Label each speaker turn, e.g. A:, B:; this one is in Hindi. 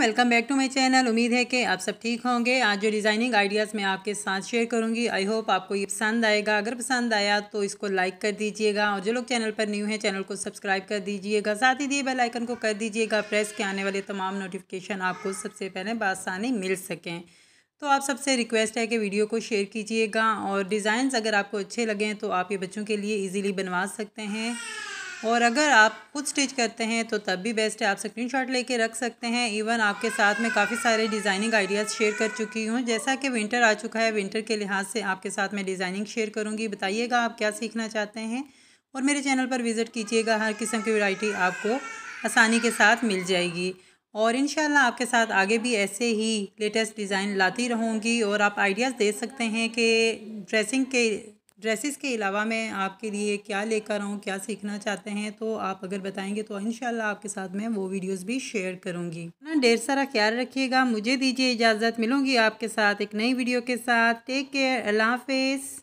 A: welcome back to my channel उम्मीद है कि आप सब ठीक होंगे आज जो डिज़ाइनिंग आइडियाज़ मैं आपके साथ शेयर करूंगी आई होप आपको ये पसंद आएगा अगर पसंद आया तो इसको लाइक कर दीजिएगा और जो लोग चैनल पर न्यू हैं चैनल को सब्सक्राइब कर दीजिएगा साथ ही दिए बेल आइकन को कर दीजिएगा प्रेस के आने वाले तमाम नोटिफिकेशन आपको सबसे पहले बसानी मिल सकें तो आप सबसे रिक्वेस्ट है कि वीडियो को शेयर कीजिएगा और डिज़ाइन अगर आपको अच्छे लगें तो आप ये बच्चों के लिए ईजिली बनवा सकते हैं और अगर आप खुद स्टिच करते हैं तो तब भी बेस्ट है आप स्क्रीनशॉट लेके रख सकते हैं इवन आपके साथ में काफ़ी सारे डिज़ाइनिंग आइडियाज़ शेयर कर चुकी हूँ जैसा कि विंटर आ चुका है विंटर के लिहाज से आपके साथ में डिज़ाइनिंग शेयर करूँगी बताइएगा आप क्या सीखना चाहते हैं और मेरे चैनल पर विज़िट कीजिएगा हर किस्म की वैरायटी आपको आसानी के साथ मिल जाएगी और इन आपके साथ आगे भी ऐसे ही लेटेस्ट डिज़ाइन लाती रहूँगी और आप आइडियाज़ दे सकते हैं कि ड्रेसिंग के ड्रेसेस के अलावा मैं आपके लिए क्या लेकर आऊँ क्या सीखना चाहते हैं तो आप अगर बताएंगे तो इन आपके साथ मैं वो वीडियोस भी शेयर करूँगी ना ढेर सारा ख्याल रखिएगा मुझे दीजिए इजाज़त मिलूँगी आपके साथ एक नई वीडियो के साथ टेक केयर अल्लाह
B: हाफिज़